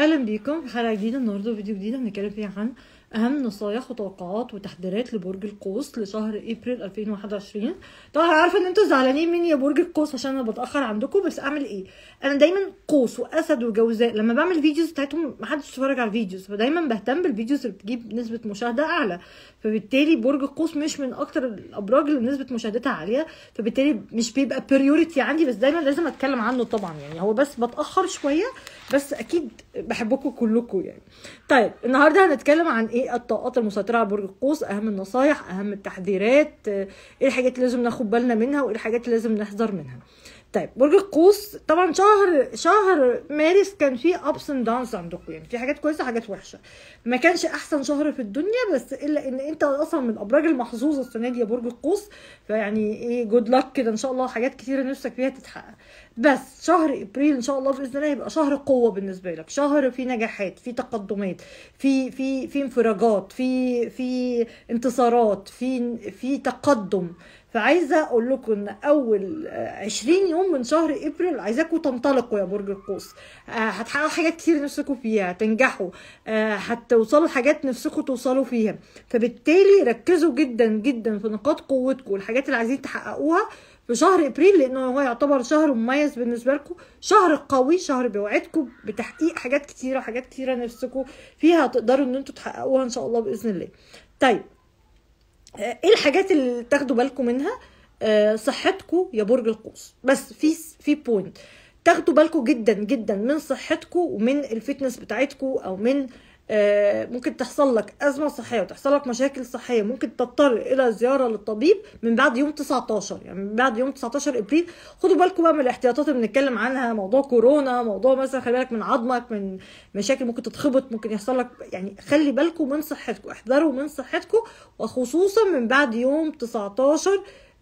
اهلا بيكم في حلقه جديده النهارده فيديو جديد هنتكلم فيه عن أهم نصايح وتوقعات وتحذيرات لبرج القوس لشهر أبريل 2021 طبعا أنا عارفة إن أنتوا زعلانين مني يا برج القوس عشان أنا بتأخر عندكم بس أعمل إيه؟ أنا دايما قوس وأسد وجوزاء لما بعمل فيديوز بتاعتهم محدش بيتفرج على الفيديوز فدايما بهتم بالفيديوز اللي بتجيب نسبة مشاهدة أعلى فبالتالي برج القوس مش من أكتر الأبراج اللي نسبة مشاهدتها عالية فبالتالي مش بيبقى بريوريتي عندي بس دايما لازم أتكلم عنه طبعا يعني هو بس بتأخر شوية بس أكيد بحبكم كلكم يعني طيب النهارده هنتكلم عن إيه؟ ايه الطاقات المسيطره على برج القوس اهم النصايح اهم التحذيرات آه، ايه الحاجات اللي لازم ناخد بالنا منها وايه الحاجات اللي لازم نحذر منها طيب برج القوس طبعا شهر شهر مارس كان فيه ابس اند داونز عندكم يعني في حاجات كويسه حاجات وحشه ما كانش احسن شهر في الدنيا بس الا ان انت اصلا من الابراج المحظوظه السنه دي يا برج القوس فيعني ايه جود لك كده ان شاء الله حاجات كتيره نفسك فيها تتحقق بس شهر ابريل ان شاء الله باذن الله هيبقى شهر قوه بالنسبه لك شهر فيه نجاحات فيه تقدمات فيه فيه فيه انفراجات فيه فيه انتصارات فيه فيه تقدم فعايزه اقول لكم ان اول 20 آه، يوم من شهر ابريل عايزاكم تنطلقوا يا برج القوس آه، هتحققوا حاجات كتير نفسكم فيها هتنجحوا آه، هتوصلوا لحاجات نفسكم توصلوا فيها فبالتالي ركزوا جدا جدا في نقاط قوتكم والحاجات اللي عايزين تحققوها في شهر ابريل لانه هو يعتبر شهر مميز بالنسبه لكم شهر قوي شهر بيوعدكم بتحقيق حاجات كتيره حاجات كتيره نفسكم فيها تقدروا ان انتوا تحققوها ان شاء الله باذن الله طيب آه، ايه الحاجات اللي تاخدوا بالكم منها آه، صحتكم يا برج القوس بس في في بوينت تاخدوا بالكم جدا جدا من صحتكم ومن الفتنس بتاعتكم او من آه، ممكن تحصل لك ازمه صحيه وتحصل لك مشاكل صحيه ممكن تضطر الى زياره للطبيب من بعد يوم 19 يعني من بعد يوم 19 ابريل خدوا بالكم بقى من الاحتياطات اللي بنتكلم عنها موضوع كورونا موضوع مثلا خلي بالك من عظمك من مشاكل ممكن تتخبط ممكن يحصل لك يعني خلي بالكم من صحتكم احذروا من صحتكم وخصوصا من بعد يوم 19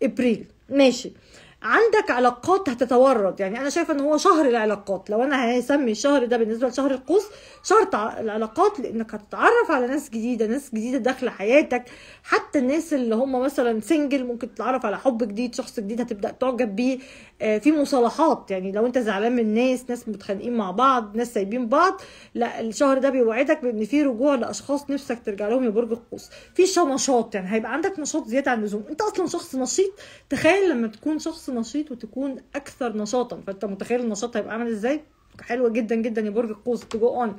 ابريل ماشي آه عندك علاقات هتتورد يعني انا شايفه ان هو شهر العلاقات لو انا هسمي الشهر ده بالنسبه لشهر القوس شهر العلاقات لانك هتتعرف على ناس جديده ناس جديده داخله حياتك حتى الناس اللي هم مثلا سنجل ممكن تتعرف على حب جديد شخص جديد هتبدا تعجب بيه آه، في مصالحات يعني لو انت زعلان من ناس ناس متخانقين مع بعض ناس سايبين بعض لا الشهر ده بيوعدك بان في رجوع لاشخاص نفسك ترجع لهم يا برج القوس في نشاط يعني هيبقى عندك نشاط زياده عن اللزوم انت اصلا شخص نشيط تخيل لما تكون شخص نشيط وتكون اكثر نشاطا فانت متخيل النشاط هيبقى عامل ازاي حلوه جدا جدا يا برج القوس تو جو اون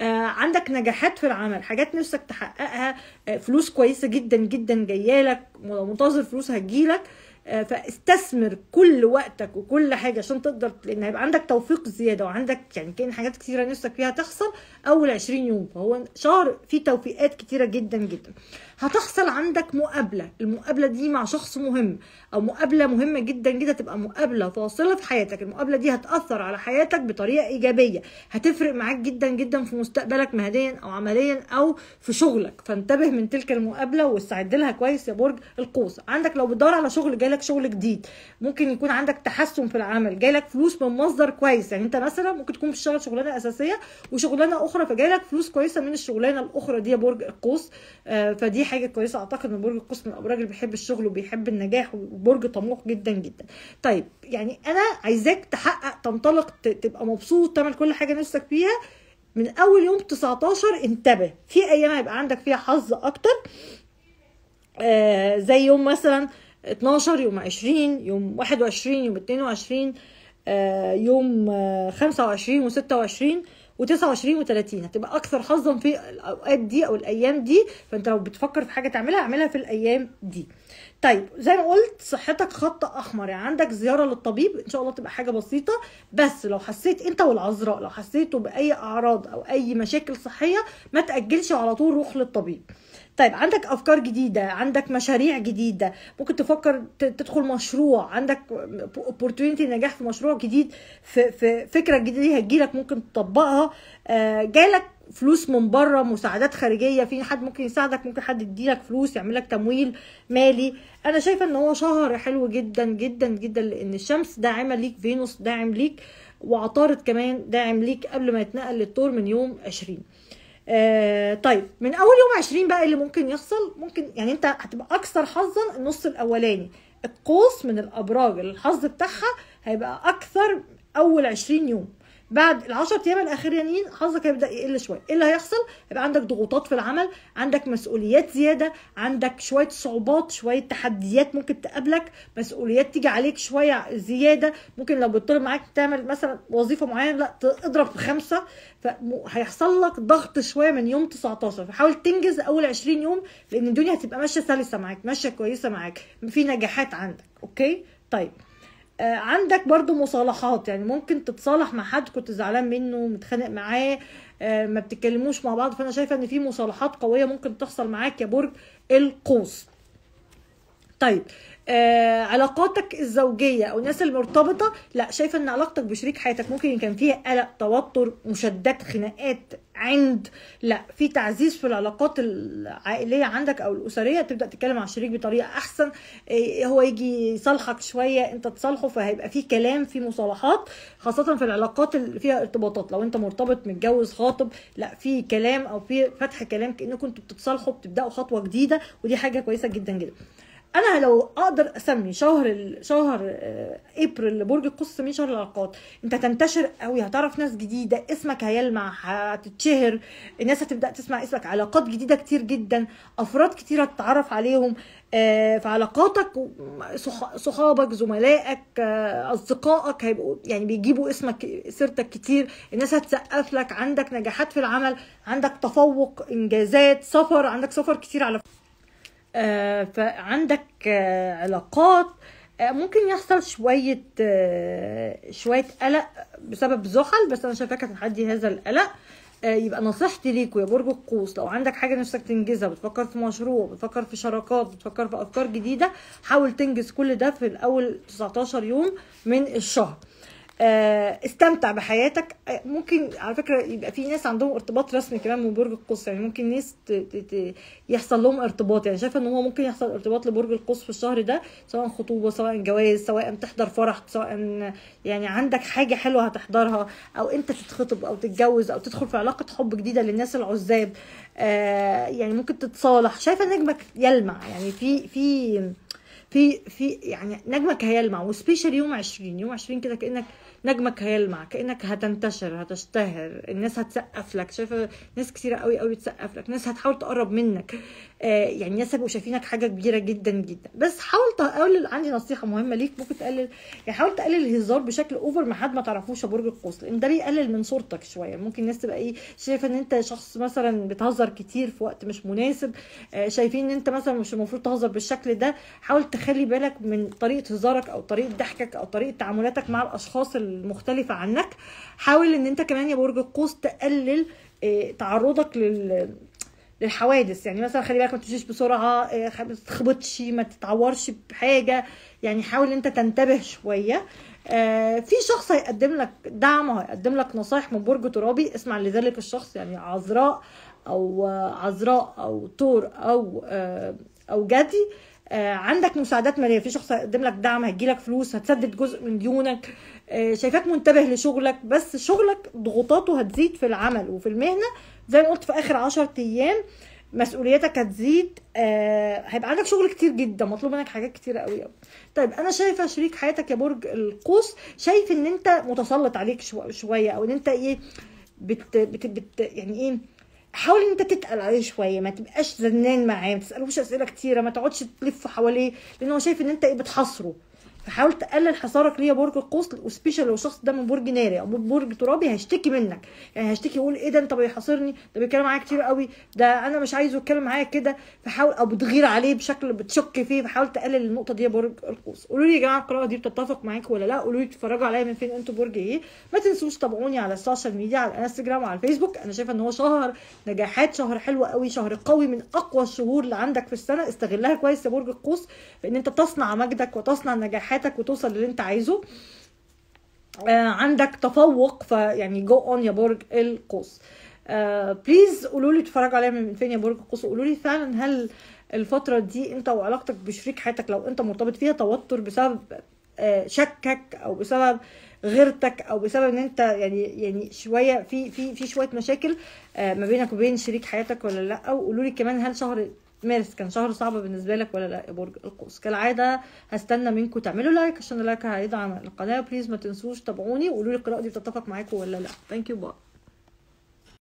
آه عندك نجاحات في العمل حاجات نفسك تحققها آه فلوس كويسه جدا جدا جايه لك منتظر فلوس هتجيلك آه، فاستثمر كل وقتك وكل حاجه عشان تقدر لان هيبقى عندك توفيق زياده وعندك يعني كان حاجات كتيره نفسك فيها تحصل اول 20 يوم فهو شهر فيه توفيقات كتيره جدا جدا هتحصل عندك مقابله المقابله دي مع شخص مهم او مقابله مهمه جدا جدا تبقى مقابله فاصله في حياتك المقابله دي هتاثر على حياتك بطريقه ايجابيه هتفرق معاك جدا جدا في مستقبلك مهنيا او عمليا او في شغلك فانتبه من تلك المقابله واستعد لها كويس يا برج القوس عندك لو بتدور على شغل جالك جالك شغل جديد ممكن يكون عندك تحسن في العمل جايلك فلوس من مصدر كويس يعني انت مثلا ممكن تكون بتشتغل شغلانه اساسيه وشغلانه اخرى فجايلك فلوس كويسه من الشغلانه الاخرى دي برج القوس آه، فدي حاجه كويسه اعتقد ان برج القوس من الابراج اللي بيحب الشغل وبيحب النجاح وبرج طموح جدا جدا طيب يعني انا عايزاك تحقق تنطلق تبقى مبسوط تعمل كل حاجه نفسك فيها من اول يوم 19 انتبه في ايام هيبقى عندك فيها حظ اكتر آه زي يوم مثلا 12 يوم 20 يوم 21 يوم 22 آه، يوم 25 و26 و29 و30 هتبقى اكثر حظا في الاوقات دي او الايام دي فانت لو بتفكر في حاجه تعملها اعملها في الايام دي طيب زي ما قلت صحتك خط احمر يعني عندك زياره للطبيب ان شاء الله تبقى حاجه بسيطه بس لو حسيت انت والعذراء لو حسيتوا باي اعراض او اي مشاكل صحيه ما تاجلش على طول روح للطبيب طيب عندك افكار جديده عندك مشاريع جديده ممكن تفكر تدخل مشروع عندك اوبورتونيتي نجاح في مشروع جديد في, في فكره جديده هتجيلك ممكن تطبقها آه، جالك فلوس من بره مساعدات خارجيه في حد ممكن يساعدك ممكن حد يديلك فلوس يعملك تمويل مالي انا شايفه ان هو شهر حلو جدا جدا جدا لان الشمس داعمه ليك فينوس داعم ليك وعطارد كمان داعم ليك قبل ما يتنقل للتور من يوم 20 آه طيب من اول يوم 20 بقى اللي ممكن يحصل ممكن يعني انت هتبقى اكثر حظا النص الاولاني القوس من الابراج الحظ بتاعها هيبقى اكثر اول 20 يوم بعد ال 10 ايام الاخرانيين حظك هيبدا يقل شويه ايه اللي هيحصل هيبقى عندك ضغوطات في العمل عندك مسؤوليات زياده عندك شويه صعوبات شويه تحديات ممكن تقابلك مسؤوليات تيجي عليك شويه زياده ممكن لو بتطلب معاك تعمل مثلا وظيفه معينه لا اضرب في خمسه فهيحصل لك ضغط شويه من يوم 19 فحاول تنجز اول 20 يوم لان الدنيا هتبقى ماشيه سلسه معاك ماشيه كويسه معاك في نجاحات عندك اوكي طيب آه، عندك برضو مصالحات يعني ممكن تتصالح مع حد كنت زعلان منه متخانق معاه آه، ما بتتكلموش مع بعض فانا شايفه ان في مصالحات قويه ممكن تحصل معاك يا برج القوس طيب آه علاقاتك الزوجيه او الناس المرتبطه لا شايفه ان علاقتك بشريك حياتك ممكن كان فيها قلق توتر مشادات خناقات عند لا في تعزيز في العلاقات العائليه عندك او الاسريه تبدا تتكلم مع الشريك بطريقه احسن إيه، هو يجي يصالحك شويه انت تصالحه فهيبقى في كلام في مصالحات خاصه في العلاقات اللي فيها ارتباطات لو انت مرتبط متجوز خاطب لا في كلام او في فتح كلام كانكم انتوا بتتصالحوا بتبداوا خطوه جديده ودي حاجه كويسه جدا جدا انا لو اقدر اسمي شهر شهر آه، ابريل لبرج القوس من شهر العلاقات انت هتنتشر قوي هتعرف ناس جديده اسمك هيلمع هتتشهر الناس هتبدا تسمع اسمك علاقات جديده كتير جدا افراد كتير هتتعرف عليهم آه، في علاقاتك صحابك زملائك آه، اصدقائك هيبقوا يعني بيجيبوا اسمك سيرتك كتير الناس هتسقف لك عندك نجاحات في العمل عندك تفوق انجازات سفر عندك سفر كتير على آه، فعندك آه، علاقات آه، ممكن يحصل شوية شوية قلق بسبب زحل بس أنا شايفاك هتحدي هذا القلق يبقى نصيحتي ليكوا يا برج القوس لو عندك حاجه نفسك تنجزها بتفكر في مشروع بتفكر في شراكات بتفكر في افكار جديده حاول تنجز كل ده في الاول 19 يوم من الشهر آه، استمتع بحياتك آه، ممكن على فكره يبقى في ناس عندهم ارتباط رسمي كمان من برج القوس يعني ممكن ناس يحصل لهم ارتباط يعني شايفه ان هو ممكن يحصل ارتباط لبرج القوس في الشهر ده سواء خطوبه سواء جواز سواء تحضر فرح سواء يعني عندك حاجه حلوه هتحضرها او انت تتخطب او تتجوز او تدخل في علاقه حب جديده للناس العزاب آه، يعني ممكن تتصالح شايفه نجمك يلمع يعني في في في في يعني نجمك هيلمع وسبيشال يوم 20 يوم 20 كده كانك نجمك هيلمع كانك هتنتشر هتشتهر الناس هتسقف لك شايفه ناس كتيره قوي قوي بتسقف لك ناس هتحاول تقرب منك آه يعني ناس هيبقوا شايفينك حاجه كبيره جدا جدا بس حاول تقلل عندي نصيحه مهمه ليك ممكن تقلل يعني حاول تقلل الهزار بشكل اوفر مع حد ما تعرفوش يا برج القوس لان ده بيقلل من صورتك شويه ممكن الناس تبقى ايه شايفه ان انت شخص مثلا بتهزر كتير في وقت مش مناسب آه شايفين ان انت مثلا مش المفروض تهزر بالشكل ده حاول تخلي بالك من طريقه هزارك او طريقه ضحكك او طريقه تعاملاتك مع الاشخاص اللي المختلفه عنك حاول ان انت كمان يا برج القوس تقلل آه، تعرضك لل للحوادث يعني مثلا خلي بالك ما تمشيش بسرعه آه، ما تخبطش ما تتعورش بحاجه يعني حاول انت تنتبه شويه آه، في شخص هيقدم لك دعم وهيقدم لك نصايح من برج ترابي اسمع لذلك الشخص يعني عذراء او عذراء او تور او او جدي آه، عندك مساعدات ماليه في شخص هيقدم لك دعم لك فلوس هتسدد جزء من ديونك آه، شايفاك منتبه لشغلك بس شغلك ضغوطاته هتزيد في العمل وفي المهنه زي ما قلت في اخر 10 ايام مسؤوليتك هتزيد آه هيبقى عندك شغل كتير جدا مطلوب منك حاجات كتير قوي قوي طيب انا شايفه شريك حياتك يا برج القوس شايف ان انت متسلط عليك شويه او ان انت ايه بت بت بت يعني ايه حاول انت تتقل عليه شويه ما تبقاش زنان معاه ما تسالوش اسئله كتيره ما تقعدش تلف حواليه لانه شايف ان انت ايه بتحاصره فحاول تقلل حصارك ليا برج القوس وسبيشال لو الشخص ده من برج ناري او برج ترابي هيشتكي منك يعني هيشتكي يقول ايه ده انت بيحاصرني ده بيتكلم معايا كتير قوي ده انا مش عايزه يتكلم معايا كده فحاول او بتغير عليه بشكل بتشك فيه فحاول تقلل النقطه دي برج القوس قولوا لي يا جماعه القراءه دي بتتفق معاك ولا لا قولوا لي اتفرجوا عليا من فين انتوا برج ايه ما تنسوش تابعوني على السوشيال ميديا على الانستجرام وعلى الفيسبوك انا شايفه ان هو شهر نجاحات شهر حلو قوي شهر قوي من اقوى الشهور اللي عندك في السنه استغلها كويس يا برج القوس فان انت تصنع مجدك وتصنع نجاحات نجاحاتك وتوصل للي انت عايزه آه عندك تفوق فيعني جو اون يا برج القوس آه بليز قولوا لي اتفرجوا عليا من فين يا برج القوس وقولوا لي فعلا هل الفتره دي انت وعلاقتك بشريك حياتك لو انت مرتبط فيها توتر بسبب آه شكك او بسبب غيرتك او بسبب ان انت يعني يعني شويه في في في شويه مشاكل آه، ما بينك وبين شريك حياتك ولا لا وقولوا لي كمان هل شهر مارس كان شهر صعب بالنسبه لك ولا لا يا برج القوس كالعاده هستنى منكم تعملوا لايك عشان اللايك هيدعم القناه بليز ما تنسوش تابعوني وقولوا لي القراءه دي بتتفق معاكم ولا لا ثانك يو باي